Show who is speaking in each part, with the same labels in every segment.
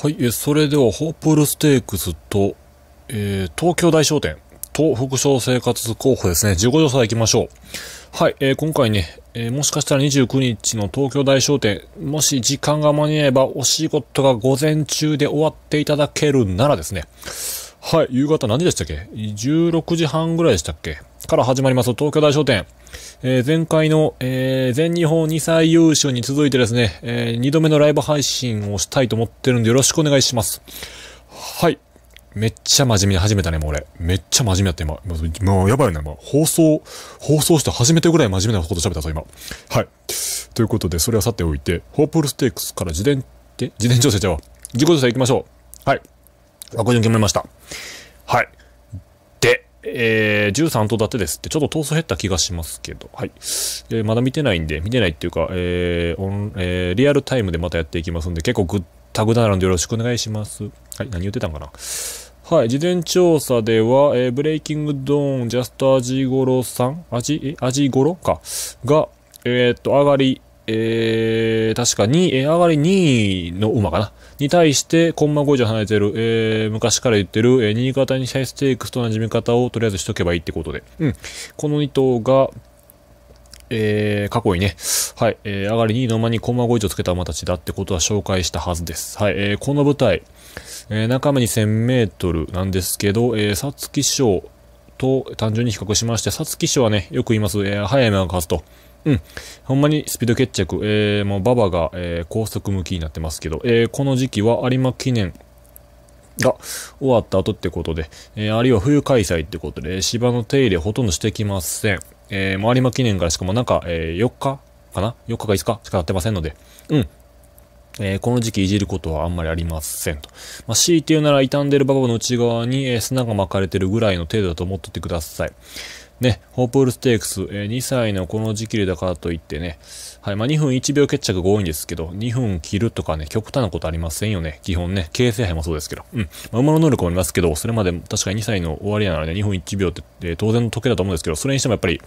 Speaker 1: はい、それではホープルステークスと、えー、東京大商店と副賞生活候補ですね、15条差行きましょう。はい、えー、今回ね、えー、もしかしたら29日の東京大商店、もし時間が間に合えばお仕事が午前中で終わっていただけるならですね、はい、夕方何時でしたっけ ?16 時半ぐらいでしたっけから始まります東京大商店。えー、前回の、えー、全日本2歳優勝に続いてですね、えー、2度目のライブ配信をしたいと思ってるんでよろしくお願いします。はい。めっちゃ真面目に始めたね、もう俺。めっちゃ真面目やった今。もうやばいよね、今。放送、放送して初めてぐらい真面目なこと喋ったぞ、今。はい。ということで、それはさておいて、ホープルステークスから自伝、え自伝調整ちゃう自己調査行きましょう。はい。枠順決めました。はい。えー、13と立てですって、ちょっと闘争減った気がしますけど、はい。えー、まだ見てないんで、見てないっていうか、えー、オン、えー、リアルタイムでまたやっていきますんで、結構ぐったぐだなのでよろしくお願いします。はい、何言ってたんかな。はい、事前調査では、えー、ブレイキングドーン、ジャストアジゴロさん、アジ、え、アジゴロか、が、えー、っと、上がり、えー、確かに、えー、上がり2位の馬かな。に対して、コンマ5以上離れてる、えー、昔から言ってる、えー、新潟にシャイステークスと馴染み方をとりあえずしとけばいいってことで。うん。この2頭が、えー、過去にね、はい、えー、上がり2位の馬にコンマ5以上つけた馬たちだってことは紹介したはずです。はい、えー、この舞台、えー、中身に1000メートルなんですけど、えー、皐月賞と単純に比較しまして、皐月賞はね、よく言います、えー、早い馬が勝つと。うん、ほんまにスピード決着、えー、もうババが、えー、高速向きになってますけど、えー、この時期は有馬記念が終わった後ってことで、えー、あるいは冬開催ってことで、芝の手入れほとんどしてきません。えー、有馬記念からしかもなんか、えー、4日かな ?4 日か5日しか経ってませんので、うん。えー、この時期いじることはあんまりありませんと。まあ、C っていうなら傷んでるババの内側に、え砂が巻かれてるぐらいの程度だと思っててください。ね、ホープールステークス、えー、2歳のこの時期だからといってね、はい、まあ、2分1秒決着が多いんですけど、2分切るとかね、極端なことありませんよね。基本ね、形成杯もそうですけど。うん。まあ、馬の能力もありますけど、それまで確かに2歳の終わりなので、ね、2分1秒って、えー、当然の時計だと思うんですけど、それにしてもやっぱり、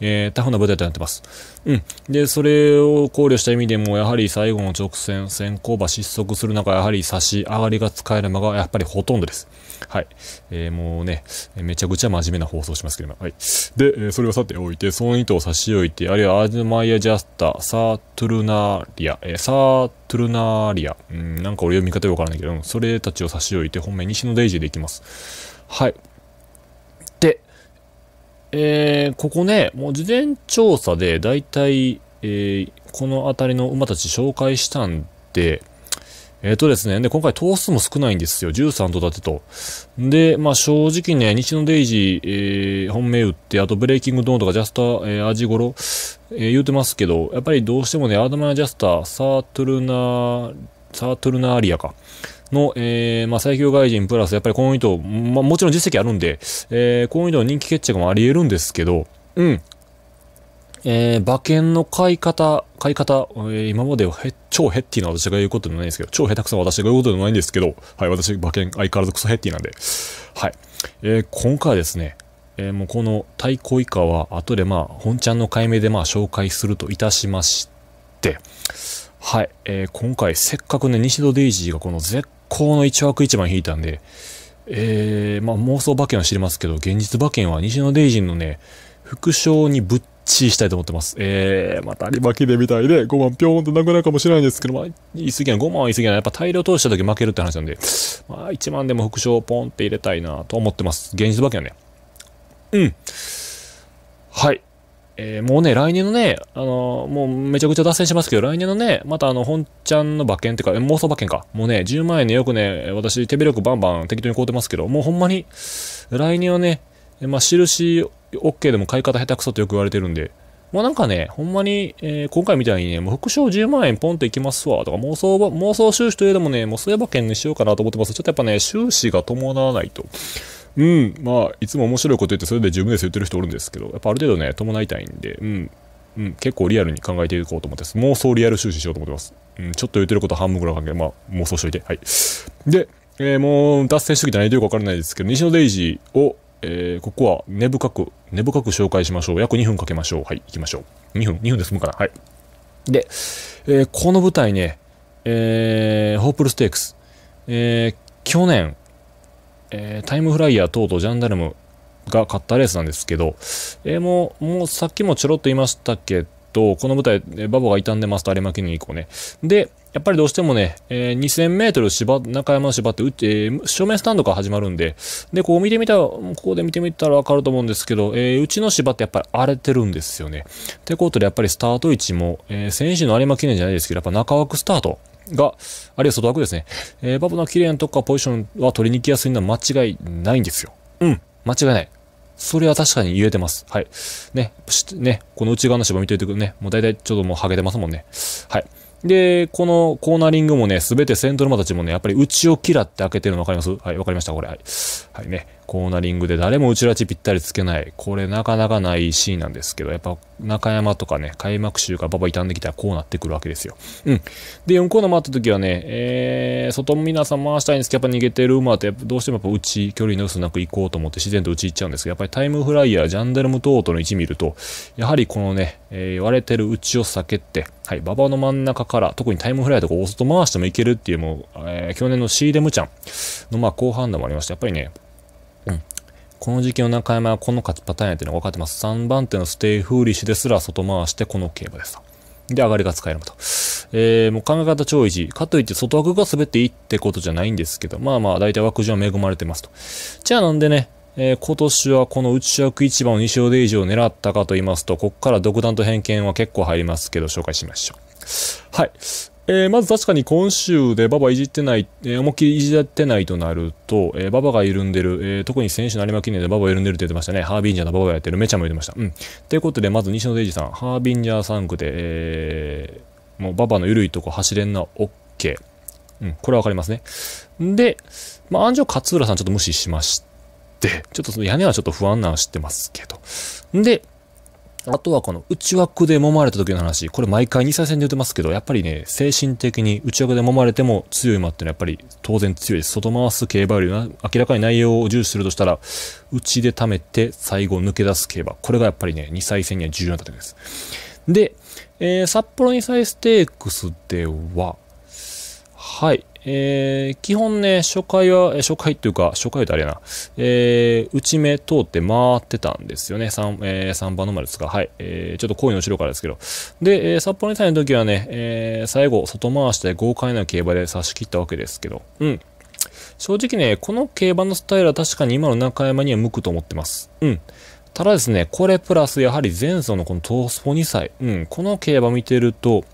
Speaker 1: えー、タフな舞台となってます。うん。で、それを考慮した意味でも、やはり最後の直線、先行馬失速する中、やはり差し上がりが使える馬がやっぱりほとんどです。はい。えー、もうね、めちゃくちゃ真面目な放送しますけども。はい。で、えそれをさておいて、その糸を差し置いて、あるいはアズマイアジャスタ、サートゥルナーリア、えー、サートゥルナーリア、うん、なんか俺読み方よくわからないけど、それたちを差し置いて、本命西のデイジーでいきます。はい。で、えー、ここね、もう事前調査で、だいたい、えー、この辺りの馬たち紹介したんで、えっ、ー、とですね、で、今回頭数も少ないんですよ。13度立てと。で、まあ正直ね、西のデイジー、えー、本命打って、あとブレイキングドーンとかジャスター、えー、アジゴロ、えー、言うてますけど、やっぱりどうしてもね、アーママナジャスター、サートルナー、サートルナーリアか。の、えー、まあ、最強外人プラス、やっぱりこの人、まあ、もちろん実績あるんで、えー、この人の人気決着もあり得るんですけど、うん。えー、馬券の買い方、買い方、えー、今までは超ヘッティな私が言うことでもないんですけど、超下手くそな私が言うことでもないんですけど、はい、私、馬券相変わらずクソヘッティなんで、はい。えー、今回はですね、えー、もうこの太鼓以下は後でまあ、本ちゃんの解明でまあ、紹介するといたしまして、はい、えー、今回せっかくね、西戸デイジーがこの絶好の一枠一番引いたんで、えー、まあ、妄想馬券は知りますけど、現実馬券は西野デイジーのね、副賞にぶっ地位したいと思ってます。えー、またリバキでみたいで、5万ぴょーんとなくなるかもしれないんですけど、まあ、言い過ぎない。5万は言い過ぎない。やっぱ大量投資した時負けるって話なんで、まあ、1万でも副賞ポンって入れたいなと思ってます。現実ばけやね。うん。はい。えー、もうね、来年のね、あのー、もうめちゃくちゃ脱線しますけど、来年のね、またあの、本ちゃんの馬券っていうか、妄想馬券か。もうね、10万円ね、よくね、私、手広くバンバン適当に買うてますけど、もうほんまに、来年はね、まあ、印 OK でも買い方下手くそとよく言われてるんで、まあなんかね、ほんまに、えー、今回みたいにね、もう副賞10万円ポンといきますわとか、妄想、妄想収支というどもね、もうそういえば券にしようかなと思ってます。ちょっとやっぱね、収支が伴わないと。うん、まあ、いつも面白いこと言って、それで十分です言ってる人おるんですけど、やっぱある程度ね、伴いたいんで、うん、うん、結構リアルに考えていこうと思ってます。妄想リアル収支しようと思ってます。うん、ちょっと言ってること半分ぐらい関係、まあ、妄想しといて。はい。で、えー、もう、脱線しときた何言ってかわからないですけど、西のデイジーを、えー、ここは根深く、根深く紹介しましょう。約2分かけましょう。はい、行きましょう。2分、2分で済むかな。はい。で、えー、この舞台ね、えー、ホープルステークス、えー、去年、えー、タイムフライヤー等々ジャンダルムが勝ったレースなんですけど、えー、もう、もうさっきもちょろっと言いましたけと、この舞台、バボが傷んでますと、有馬記念こうね。で、やっぱりどうしてもね、えー、2000メートル芝、中山の芝って、えー、正面スタンドから始まるんで、で、こう見てみたら、ここで見てみたらわかると思うんですけど、えー、うちの芝ってやっぱり荒れてるんですよね。ってことで、やっぱりスタート位置も、えー、選手の有馬記念じゃないですけど、やっぱ中枠スタート。が、あるいは外枠ですね。えー、バブの綺麗なとこかポジションは取りに行きやすいのは間違いないんですよ。うん、間違いない。それは確かに言えてます。はい。ね、ね、この内側の芝見といてくね、もう大体ちょっともうハげてますもんね。はい。で、このコーナリングもね、すべてセントルマたちもね、やっぱり内を嫌って開けてるの分かりますはい、分かりました、これ。はい。はいね。コーナリングで誰もうちらちぴったりつけない。これなかなかないシーンなんですけど、やっぱ中山とかね、開幕週がババ傷んできたらこうなってくるわけですよ。うん。で、4コーナー回った時はね、えー、外皆さん回したいんですけど、やっぱ逃げてる馬って、どうしてもやっぱ内、距離の薄なく行こうと思って自然と内行っちゃうんですけど、やっぱりタイムフライヤー、ジャンデルムトートの位置見ると、やはりこのね、えー、割れてる内を避けて、はい、馬場の真ん中から、特にタイムフライとか大外回してもいけるっていう、もう、えー、去年のシーデムちゃんの、まあ、後半でもありました。やっぱりね、うん。この時期の中山はこの勝ちパターンやていうのが分かってます。3番手のステイフーリッシュですら外回してこの競馬ですと。で、上がりが使えるのと。えー、もう考え方超維持。かといって外枠が滑っていいってことじゃないんですけど、まあまあ、大体枠順は恵まれてますと。じゃあなんでね、えー、今年はこの内枠1番を2勝で以上狙ったかと言いますと、ここから独断と偏見は結構入りますけど、紹介しましょう。はい。えー、まず確かに今週で馬場いじってない、えー、思いっきりいじってないとなると、えー、馬場が緩んでる、えー、特に選手の有馬記念で馬場緩んでるって言ってましたね。ハービンジャーの馬場がやってる、めちゃも言ってました。うん。ということで、まず西野デイジさん、ハービンジャー3区で、えー、もう馬場の緩いとこ走れんな、OK。うん、これはわかりますね。で、まあ、安城勝浦さんちょっと無視しまして、ちょっとその屋根はちょっと不安なの知ってますけど。んで、あとはこの内枠で揉まれた時の話、これ毎回2歳戦で言ってますけど、やっぱりね、精神的に内枠で揉まれても強い馬ってのはやっぱり当然強いです。外回す競馬よりは明らかに内容を重視するとしたら、内で溜めて最後抜け出す競馬。これがやっぱりね、2歳戦には重要な時です。で、えー、札幌2歳ステークスでは、はい、えー、基本ね、初回は、え初回っていうか、初回ってあれやな、えー、内目通って回ってたんですよね。3、えー、3番の丸ですか。はい。えー、ちょっと恋の後ろからですけど。で、えー、札幌2歳の時はね、えー、最後、外回して豪快な競馬で差し切ったわけですけど。うん。正直ね、この競馬のスタイルは確かに今の中山には向くと思ってます。うん。ただですね、これプラスやはり前走のこのトースポ2歳、うん、この競馬見てると、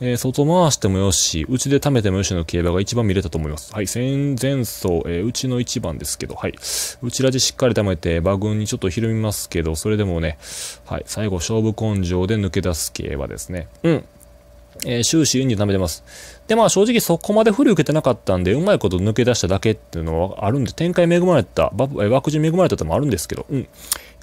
Speaker 1: えー、外回してもよし、うちで貯めてもよしの競馬が一番見れたと思います。はい、前前走、えー、うちの一番ですけど、はい、うちらでしっかり貯めて、馬群にちょっとひるみますけど、それでもね、はい、最後勝負根性で抜け出す競馬ですね。うん。えー、終始運に貯めてます。で、まあ正直そこまで振り受けてなかったんで、うまいこと抜け出しただけっていうのはあるんで、展開恵まれた、枠順恵まれたともあるんですけど、うん。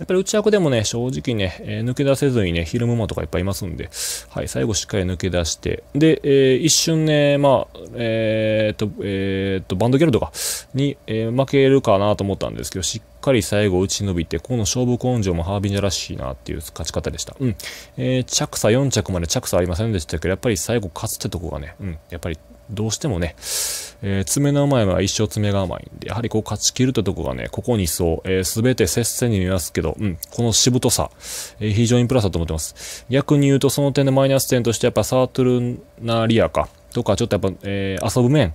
Speaker 1: やっぱり内役でもね、正直ね、えー、抜け出せずにね、昼間とかいっぱいいますんで、はい、最後しっかり抜け出して、で、えー、一瞬ね、まあ、えー、っと、えー、っと、バンドギャルとか、に、え負けるかなと思ったんですけど、しっかり最後打ち伸びて、この勝負根性もハービンジャらしいなっていう勝ち方でした。うん。え着差4着まで着差ありませんでしたけど、やっぱり最後勝つってとこがね、うん、やっぱりどうしてもね、えー、爪の甘いは一生爪が甘いんで、やはりこう勝ち切るってとこがね、ここにそう、えー、べて接戦に見えますけど、うん、このしぶとさ、えー、非常にプラスだと思ってます。逆に言うと、その点でマイナス点としてやっぱサートルナリアか、とか、ちょっとやっぱ、えー、遊ぶ面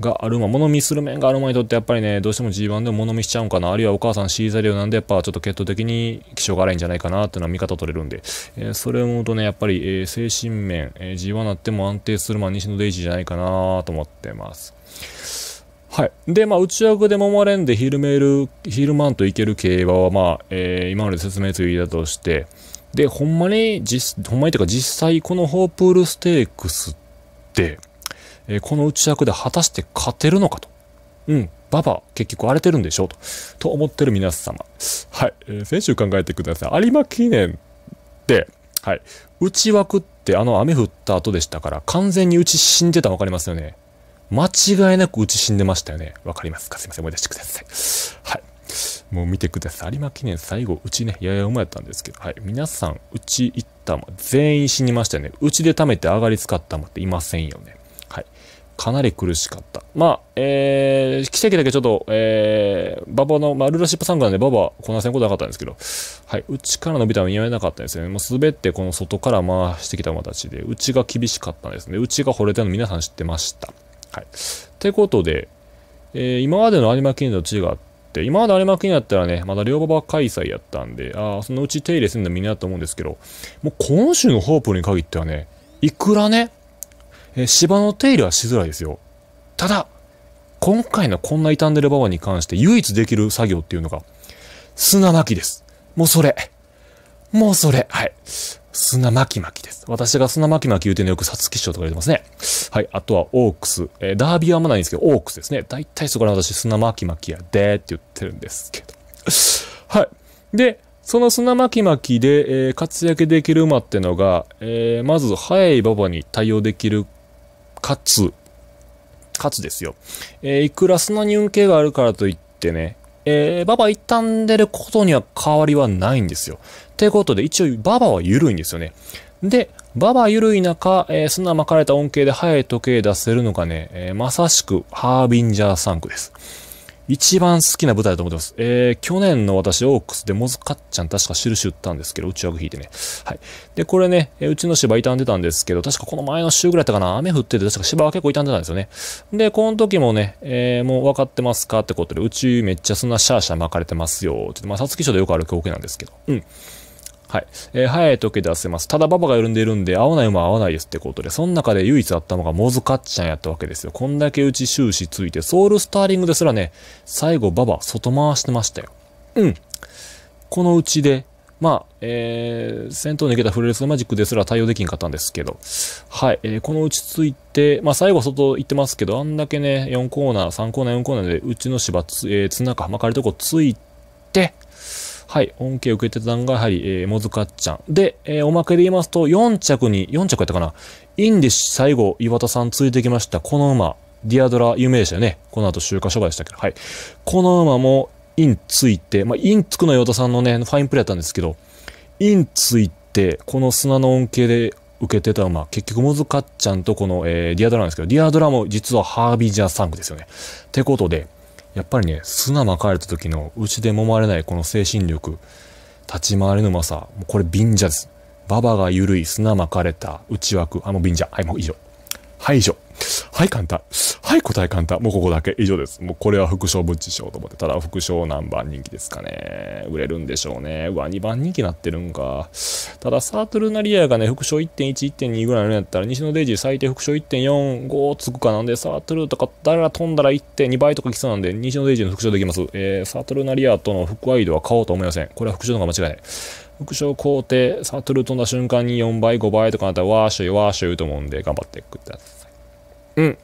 Speaker 1: がある馬、物見する面がある馬にとってやっぱりね、どうしても G1 でも物見しちゃうんかな、あるいはお母さん C リオなんで、やっぱちょっと血統的に気性が荒いんじゃないかなっていうのは見方取れるんで、えー、それを思うとね、やっぱり、えー、精神面、えー、G1 になっても安定する馬、西野デイジーじゃないかなと思ってます。はい。で、まあ、内枠でまれんでヒルメール、ヒルマンといける競馬は、まあ、えー、今まで説明ついだとして、で、ほんまに、実、ほんまにていうか実際、このホープールステークスっ、えー、この内役で果たして勝てるのかと。うん。ババ、結局荒れてるんでしょうと。と思ってる皆様。はい。えー、先週考えてください。有馬記念で、はい。内枠ってあの雨降った後でしたから、完全にうち死んでたの分かりますよね。間違いなくうち死んでましたよね。わかりますかすいません。思い出してください。はい。もう見てください。有馬記念最後、うちね、やや馬やったんですけど、はい。皆さん、うち行ったも全員死にましたよね。うちで貯めて上がり使ったもっていませんよね。はい。かなり苦しかった。まあ、えー、奇跡だけちょっと、えー、馬場の、まあ、ルーラシップ参加なんで馬場はこなせんことなかったんですけど、はい、うちから伸びたのわれなかったですね。もう滑ってこの外から回してきた馬たちで、ちが厳しかったんですね。うちが惚れたの皆さん知ってました。はい。ってことで、えー、今までのアニマ念の地があって、、今まで有馬記念なったらね、まだ両馬場開催やったんで、ああ、そのうち手入れするのみんなだと思うんですけど、もう今週のホープに限ってはね、いくらね、えー、芝の手入れはしづらいですよ。ただ、今回のこんな傷んでる馬場に関して唯一できる作業っていうのが、砂なきです。もうそれ。もうそれ。はい。砂巻き巻きです。私が砂巻き巻き言うてんのよくサツキ師とか言ってますね。はい。あとはオークス。えー、ダービーはあんまないんですけど、オークスですね。大体そこら私砂巻き巻きやでって言ってるんですけど。はい。で、その砂巻き巻きで、えー、活躍できる馬ってのが、えー、まず速い馬場に対応できる、かつ、かつですよ。えいくら砂に運慶があるからといってね、えー、ババ傷んでることには変わりはないんですよ。ってことで、一応、ババは緩いんですよね。で、ババ緩い中、えー、砂巻かれた恩恵で早い時計出せるのがね、えー、まさしく、ハービンジャー3区です。一番好きな舞台だと思ってます。えー、去年の私、オークスでモズカッチャン確か印打ったんですけど、内枠引いてね。はい。で、これね、うちの芝傷んでたんですけど、確かこの前の週ぐらいだったかな、雨降ってて、確か芝は結構傷んでたんですよね。で、この時もね、えー、もう分かってますかってことで、うちめっちゃそんなシャーシャー巻かれてますよ。ちょっとまあ、さつき賞でよくある光景なんですけど。うん。はい。えー、早い時出せます。ただ馬場が緩んでいるんで、合わない馬は合わないですってことで、その中で唯一あったのがモズカッチャンやったわけですよ。こんだけうち終始ついて、ソウルスターリングですらね、最後馬場外回してましたよ。うん。このうちで、まあ、えー、先頭に抜けたフレレスマジックですら対応できんかったんですけど、はい、えー、このうちついて、まあ最後外行ってますけど、あんだけね、4コーナー、3コーナー、4コーナーで、うちの芝つ、えー、綱か、ま借りとこついて、はい、恩恵を受けてたのが、やはり、えー、モズカッチャン。で、えー、おまけで言いますと、4着に、4着やったかな。インで最後、岩田さんついてきました。この馬、ディアドラ有名でしたよね。この後、週刊障害でしたけど、はい。この馬も、インついて、まあ、インつくの岩田さんのね、ファインプレーやったんですけど、インついて、この砂の恩恵で受けてた馬、結局モズカッチャンとこの、えー、ディアドラなんですけど、ディアドラも実はハービージャーサンクですよね。ってことで、やっぱりね、砂巻かれた時のうちで揉まれないこの精神力、立ち回りのうまさ、これ便者です。馬場が緩い、砂巻かれた、内枠、あの便者。はい、もう以上。はい、以上。はい、簡単。はい、答え簡単。もうここだけ。以上です。もうこれは副賞ぶっちしようと思って。ただ、副賞何番人気ですかね。売れるんでしょうね。うわ、2番人気なってるんか。ただ、サートルナリアがね、副賞1.1、1.2ぐらいのやったら、西野デイジー最低副賞1.45つくかなんで、サートルとか、誰が飛んだら1.2倍とかきそうなんで、西野デイジーの副賞できます。えー、サートルナリアとの副アイドは買おうと思いません。これは副賞の方が間違いない。副賞工程、サトル飛んだ瞬間に4倍、5倍とかなったら、わーしい、わーしゅいと思うんで、頑張ってください。うん。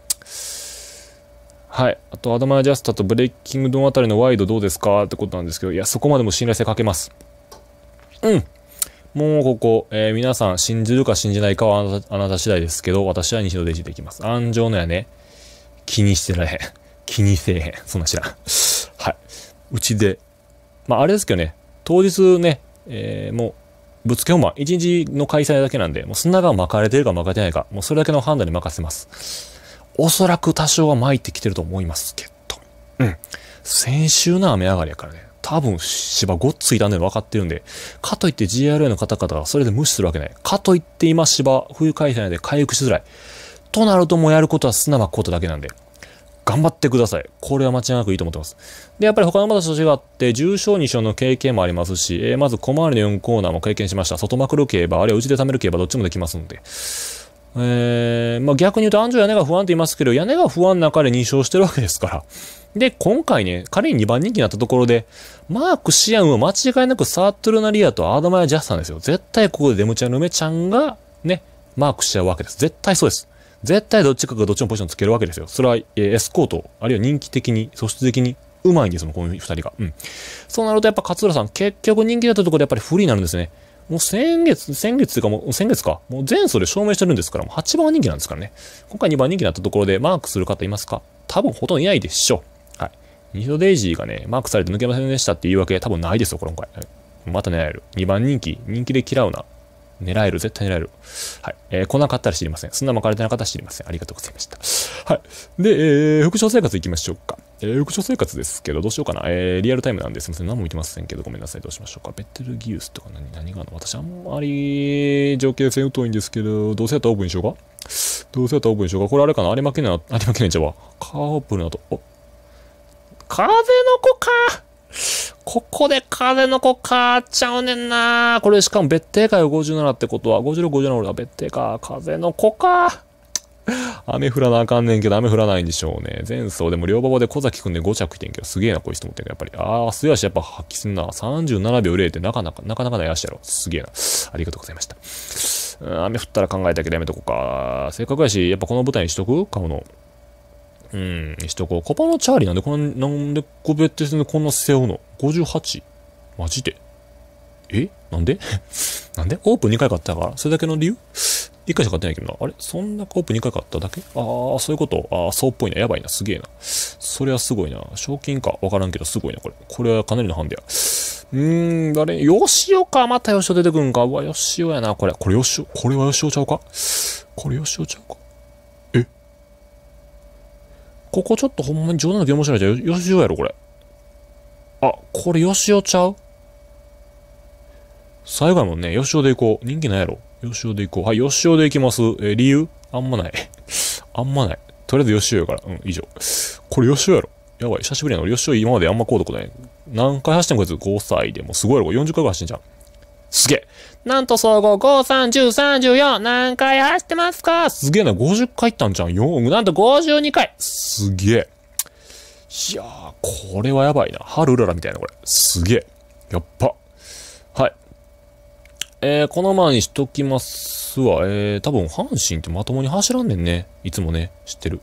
Speaker 1: はい。あと、アドマイジャスタとブレイキングドンあたりのワイドどうですかってことなんですけど、いや、そこまでも信頼性かけます。うん。もうここ、えー、皆さん信じるか信じないかはあなたあなた次第ですけど、私は西野で生きていきます。安城のやね、気にしてられへん。気にせえへん。そんな知らん。はい。うちで。まあ、あれですけどね、当日ね、えー、もう、ぶつけ本番、1日の開催だけなんで、もう砂が巻かれてるか巻かれてないか、もうそれだけの判断に任せます。おそらく多少は巻いてきてると思いますけど、うん。先週の雨上がりやからね、多分芝ごっついたんで分かってるんで、かといって GRA の方々はそれで無視するわけない。かといって今芝、冬開催なんで回復しづらい。となるともうやることは砂巻くことだけなんで、頑張ってください。これは間違いなくいいと思ってます。で、やっぱり他の馬たちと違って、重賞2勝の経験もありますし、えー、まず小回りの4コーナーも経験しました。外まくる競馬、あるいは内で貯める競馬、どっちもできますので。えー、まあ、逆に言うと、安城屋根が不安って言いますけど、屋根が不安な中で2勝してるわけですから。で、今回ね、仮に2番人気になったところで、マーク・シアンは間違いなくサートルナリアとアードマイア・ジャスさんですよ。絶対ここでデムチャン・ルメちゃんが、ね、マークしちゃうわけです。絶対そうです。絶対どっちかがどっちのポジションつけるわけですよ。それは、えエスコート、あるいは人気的に、素質的に、うまいんですもん、この二人が。うん。そうなると、やっぱ勝浦さん、結局人気だったところでやっぱり不利になるんですね。もう先月、先月というかもう先月か。もう前走で証明してるんですから、もう8番人気なんですからね。今回2番人気になったところでマークする方いますか多分ほとんどいないでしょう。はい。ニドデイジーがね、マークされて抜けませんでしたっていうわけ多分ないですよ、今回。はい、また狙える。2番人気、人気で嫌うな。狙える。絶対狙える。はい。えー、来なかったら知りません。そんな巻かれてなかったら知りません。ありがとうございました。はい。で、えー、副賞生活行きましょうか。えー、副賞生活ですけど、どうしようかな。えー、リアルタイムなんですいません。何も見てませんけど、ごめんなさい。どうしましょうか。ベテルギウスとか何、何があるの私あんまり情景性疎いんですけど、どうせやったらオーブンにしようかどうせやったらオーブンにしようかこれあれかなあれ負けない、あれ負けないんちゃうわ。カープルなど、お、風の子かここで風の子買っちゃうねんなこれしかも別定かよ、57ってことは。56、57は別定か。風の子か。雨降らなあかんねんけど、雨降らないんでしょうね。前走でも両馬場で小崎くんで5着いてんけど、すげえな、こいつと思ってんけど、やっぱり。ああ、素足やっぱ発揮すんな。37秒0ってなかなか、なかなかない足やろ。すげえな。ありがとうございました。うん、雨降ったら考えたけどやめとこうか。せっかくやし、やっぱこの舞台にしとく買うの。うん、しとこう。コパのチャーリーなんでこんな、なんでゴベってでこんな背負うの ?58? マジでえなんで なんでオープン2回買ったからそれだけの理由 ?1 回しか買ってないけどな。あれそんなオープン2回買っただけああ、そういうこと。ああ、そうっぽいな。やばいな。すげえな。それはすごいな。賞金か。わからんけど、すごいな、これ。これはかなりのハンデや。うーん、あれ、よしおか。またよしお出てくんか。うわ、よしおやな、これ。これよしこれはよしおちゃうかこれよしおちゃうかここちょっとほんまに冗談で面ないじゃん。よしおやろ、これ。あ、これよしおちゃう最後やもんね。よしおで行こう。人気ないやろ。よしおで行こう。はい、よしおで行きます。えー、理由あんまない。あんまない。とりあえずよしおやから。うん、以上。これよしおやろ。やばい、久しぶりやな。俺よしお今まであんまこうとこない。何回走ってもこいつ5歳でもすごいやろ。40回ぐらい走ってんじゃん。すげえ。なんと総合5、3、10、34。何回走ってますかすげえな、50回行ったんじゃん。4、なんと52回。すげえ。いやー、これはやばいな。春うららみたいな、これ。すげえ。やっぱ。はい。えー、この前にしときます。ですわ。えー、多分阪神ってまともに走らんねんね。いつもね、知ってる。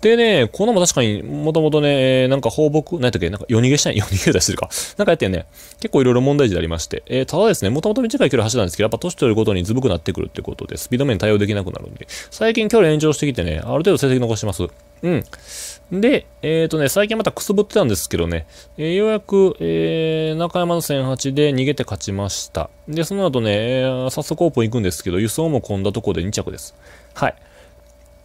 Speaker 1: でね、このも確かにもともとね、なんか放牧、何やったっけなんか夜逃げしたい 夜逃げ出してるか。なんかやってんね。結構いろいろ問題児でありまして。えー、ただですね、もともと短い距離走ったんですけど、やっぱ年取るごとにずぶくなってくるってことで、スピード面対応できなくなるんで、最近距離延長してきてね、ある程度成績残してます。うん。で、えっ、ー、とね、最近またくすぶってたんですけどね、えー、ようやく、えー、中山の1008で逃げて勝ちました。で、その後ね、えー、早速オープン行くんですけど、輸送もこんなとこで2着です。はい。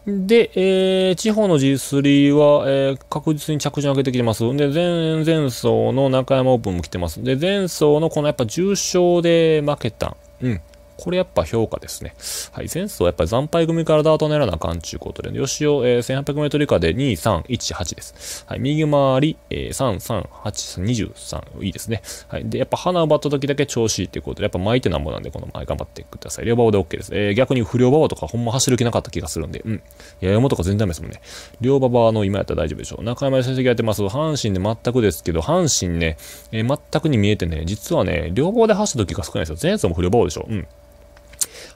Speaker 1: で、えー、地方の G3 は、えー、確実に着順上げてきてます。で、前、前走の中山オープンも来てます。で、前走のこのやっぱ重賞で負けた。うん。これやっぱ評価ですね。はい、前走はやっぱり惨敗組からダートを狙わなあかんちゅうことで、吉尾、えー、1 8 0 0ル以下で2、3、1、8です。はい、右回り、えー、3、3、8、23、いいですね。はい、で、やっぱ花を奪った時だけ調子いいっていうことで、やっぱ巻いてなんぼなんで、この前頑張ってください。両馬場で OK です。えー、逆に不良馬場とかほんま走る気なかった気がするんで、うん。いや、山とか全然ダメですもんね。両馬場の今やったら大丈夫でしょう。中山先成績やってます。阪神で全くですけど、阪神ね、えー、全くに見えてね、実はね、両馬場で走った時が少ないですよ。前走も不良馬場でしょ。うん。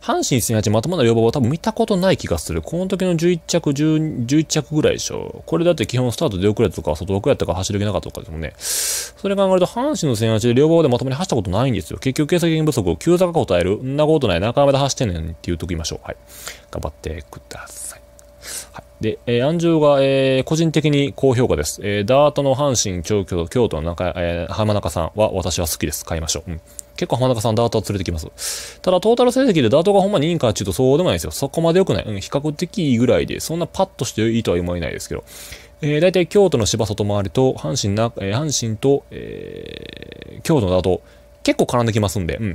Speaker 1: 阪神すなまともな両棒は多分見たことない気がする。この時の11着、1 1着ぐらいでしょ。これだって基本スタート出遅れたとか、外枠やったか走る気なかったとかですもんね。それ考えると、阪神の戦圧で両棒でまともに走ったことないんですよ。結局、計算減不足を急坂が答える。んなことない。中間で走ってんねんって言うときましょう。はい。頑張ってください。はい。で、えー、安城が、えー、個人的に高評価です。えー、ダートの阪神、京都、京都の中、えー、浜中さんは私は好きです。買いましょう。うん。結構浜中さんダートを連れてきます。ただトータル成績でダートがほんまにいいんかっていうとそうでもないですよ。そこまで良くない。うん、比較的いいぐらいで、そんなパッとしていいとは思えないですけど。えー、大体京都の芝外回りと、阪神な、えー、阪神と、えー、京都のダート、結構絡んできますんで、う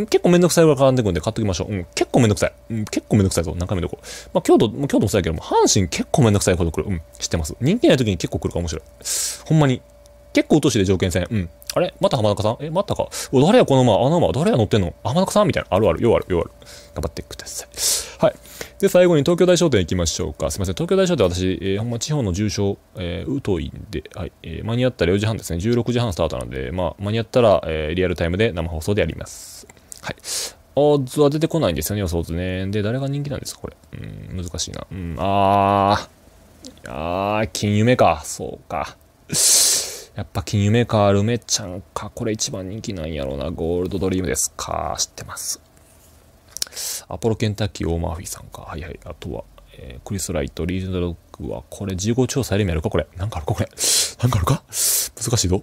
Speaker 1: ん。結構めんどくさいぐらい絡んでくるんで買っときましょう。うん、結構めんどくさい。うん、結構めんどくさいぞ。何回目どこ。まあ、京都、京都もそうやけども、阪神結構めんどくさいほど来る。うん、知ってます。人気ない時に結構来るかしれない。ほんまに。結構落としで条件戦。うん。あれまた浜中さんえ、またか。お、誰やこの馬、あの馬、誰や乗ってんの浜中さんみたいな。あるある、ようある、ようある。頑張ってください。はい。で、最後に東京大商店行きましょうか。すみません。東京大商店私、えー、ほんま地方の重症、えー、疎いんで、はい。えー、間に合ったら4時半ですね。16時半スタートなんで、まあ、間に合ったら、えー、リアルタイムで生放送でやります。はい。オーズは出てこないんですよね、予想図ね。で、誰が人気なんですか、これ。うん、難しいな。うん、あー。あー、金夢か。そうか。やっぱ金夢かあルメちゃんか、これ一番人気なんやろうな。ゴールドドリームですか。知ってます。アポロケンタッキーオーマーフィーさんか。はいはい。あとは、えー、クリス・ライト、リージョンドロックは、これ15調査エレメやるかこれ。なんかあるかこれ。なんかあるか難しいぞ。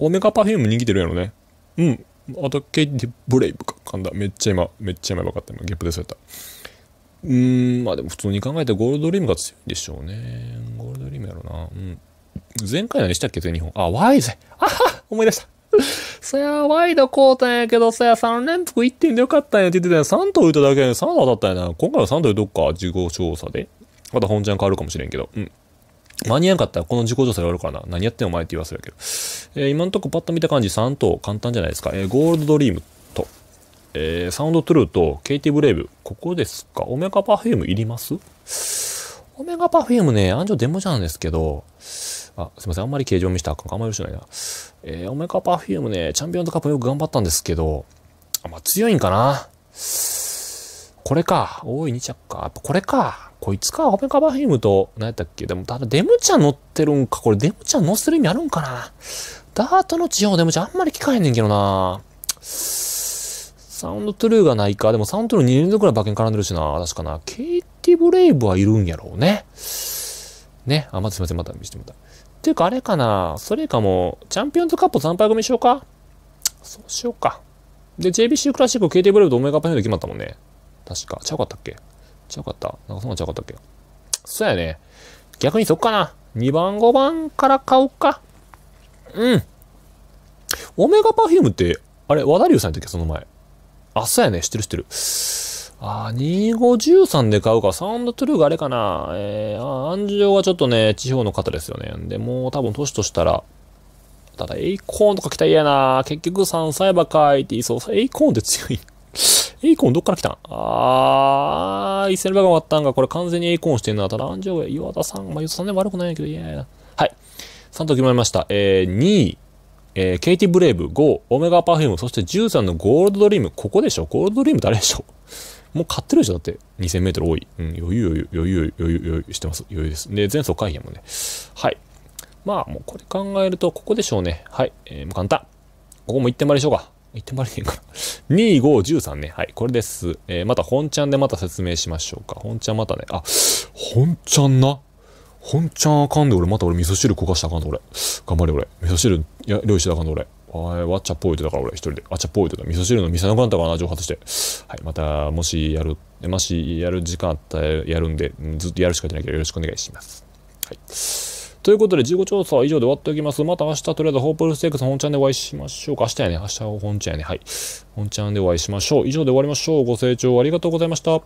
Speaker 1: オメガパフューム人気出るやろね。うん。あと、ケイティ・ブレイブか。噛んだ。めっちゃ今、めっちゃ今分かった。今、ゲップでそうやった。うーん、まあでも普通に考えてゴールドリームが強いんでしょうね。ゴールドリームやろな。うん。前回何したっけ全日本。あ、Y ぜ。あは思い出した。そや、ワイド買うたんやけど、そや、3連続1点でよかったんやって言ってたやん。3頭言っただけやねん。3頭当たったんやな。今回は3頭どっか、事己調査で。また本ちゃん変わるかもしれんけど。うん。間に合わんかったら、この自己調査で終わるからな。何やってんお前って言わせるけど。えー、今んとこパッと見た感じ3頭簡単じゃないですか。えー、ゴールドドリームと、えー、サウンドトゥルーと、ケイティブレイブ。ここですか。オメガパフュームいりますオメガパフュームね、安城デモじゃんですけど、あ、すいません。あんまり形状見せたらあかんか。あんまりよろしくないな。えー、オメカパフュームね、チャンピオンズカップよく頑張ったんですけど、あ、まあ、強いんかな。これか。大い2着か。やっぱこれか。こいつか。オメカパフュームと、何やったっけ。でも、ただデムゃん乗ってるんか。これデムゃん乗せる意味あるんかな。ダートの地方デムゃんあんまり聞かへんねんけどな。サウンドトゥルーがないか。でもサウンドトゥルー2連続ぐらい馬券絡んでるしな。確かな。ケイティブレイブはいるんやろうね。ね。あ、まずすいません。また見せてもらった。っていうかあれかな、それかもチャンピオンズカップ3敗組しようかそうしようか。で、JBC クラシック KT ブレイブとオメガパフムで決まったもんね。確か。ちゃうかったっけちゃうかった。なんかそんなちゃうかったっけそうやね。逆にそっかな。2番5番から買おうか。うん。オメガパフュームって、あれ、和田龍さんやったっけその前。あ、そうやね。知ってる知ってる。あ、2513で買うか。サウンドトゥルーがあれかな。えー、あ安城はちょっとね、地方の方ですよね。んで、もう多分年としたら、ただ、エイコーンとか来たら嫌な。結局3歳馬かいって言いそう。エイコーンって強い。エイコーンどっから来たんあー、イセルバが終わったんが、これ完全にエイコーンしてんな。ただ、安城、岩田さん、まあ、岩田さんね、も悪くないけど、いやいや。はい。3と決まりました。えー、2位。えー、ケイティ・ブレイブ、5、オメガ・パフューム、そして13のゴールド・ドリーム。ここでしょゴールド・ドリーム誰でしょもう買ってるでしょだって、2000メートル多い。うん、余裕余裕、余裕余裕余裕してます。余裕です。で、前走回避もね。はい。まあ、もうこれ考えると、ここでしょうね。はい。えー、もう簡単。ここも1点張りでしょうか。1点張りでいいかな。2、5、13ね。はい。これです。えー、また本ちゃんでまた説明しましょうか。本ちゃんまたね。あ、本ちゃんな。本ちゃんあかんで俺、また俺味噌汁焦がしたあかんで俺。頑張れ俺。味噌汁、いや、料理してあかんで俺。あれはチャポイトだから俺一人で。あ、チャポイトだ。味噌汁の店なくなったかな、蒸発して。はい、また、もしやる、もしやる時間あったらやるんで、ずっとやるしか出ないけどよろしくお願いします。はい。ということで、15調査は以上で終わっておきます。また明日、とりあえず、ホープルステークス本ちゃんでお会いしましょうか。明日やね。明日は本ちゃんやね。はい。本ちゃんでお会いしましょう。以上で終わりましょう。ご清聴ありがとうございました。